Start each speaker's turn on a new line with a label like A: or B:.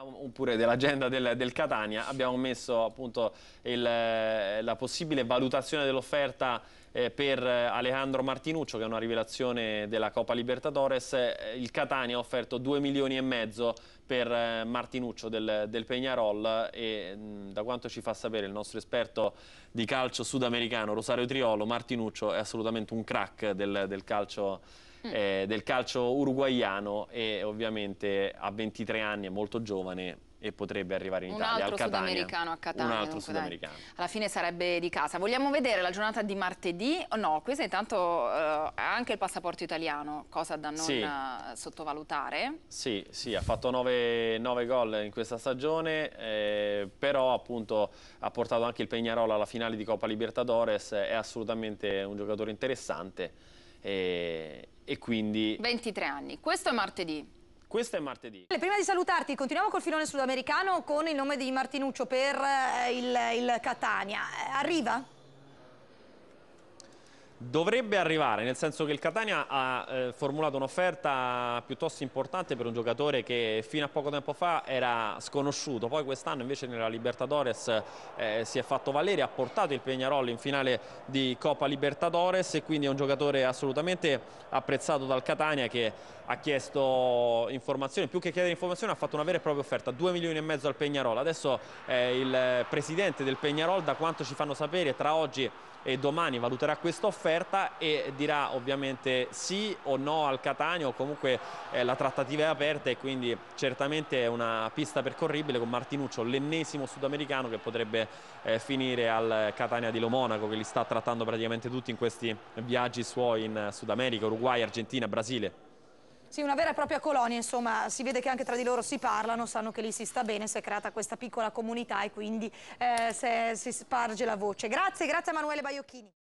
A: oppure dell'agenda del, del, Catania abbiamo messo appunto il, eh, la possibile valutazione dell'offerta eh, per Alejandro Martinuccio che è una rivelazione della Coppa Libertadores eh, il Catania ha offerto 2 milioni e mezzo per eh, Martinuccio del, del, Peñarol e mm, da quanto ci fa sapere il nostro esperto di calcio sudamericano Rosario Triolo Martinuccio è assolutamente un crack del, del calcio Mm. eh, del calcio uruguaiano e ovviamente a 23 anni è molto giovane e potrebbe arrivare in un Italia, altro al sudamericano a Catania. Un altro sudamericano. Dai.
B: Alla fine sarebbe di casa. Vogliamo vedere la giornata di martedì? Oh, no, questo intanto ha uh, eh, anche il passaporto italiano, cosa da non sì. Uh, sottovalutare.
A: Sì, sì, ha fatto 9, gol in questa stagione, eh, però appunto ha portato anche il Pegnarola alla finale di Coppa Libertadores, è assolutamente un giocatore interessante e, eh, e quindi...
C: 23 anni, questo è martedì.
A: Questo è martedì.
C: Prima di salutarti, continuiamo col filone sudamericano con il nome di Martinuccio per eh, il, il Catania. Eh, arriva?
A: Dovrebbe arrivare, nel senso che il Catania ha eh, formulato un'offerta piuttosto importante per un giocatore che fino a poco tempo fa era sconosciuto, poi quest'anno invece nella Libertadores eh, si è fatto valere, ha portato il Peñarol in finale di Coppa Libertadores e quindi è un giocatore assolutamente apprezzato dal Catania che ha chiesto informazioni, più che chiedere informazioni ha fatto una vera e propria offerta, 2 milioni e mezzo al Peñarol, adesso eh, il presidente del Peñarol da quanto ci fanno sapere tra oggi e domani valuterà questa offerta offerta e dirà ovviamente sì o no al Catania o comunque eh, la trattativa è aperta e quindi certamente è una pista percorribile con Martinuccio, l'ennesimo sudamericano che potrebbe eh, finire al Catania di Lomonaco che li sta trattando praticamente tutti in questi viaggi suoi in Sud America, Uruguay, Argentina, Brasile.
C: Sì, una vera e propria colonia, insomma, si vede che anche tra di loro si parlano, sanno che lì si sta bene, si è creata questa piccola comunità e quindi eh, si, si sparge la voce. Grazie, grazie a Emanuele Baiocchini.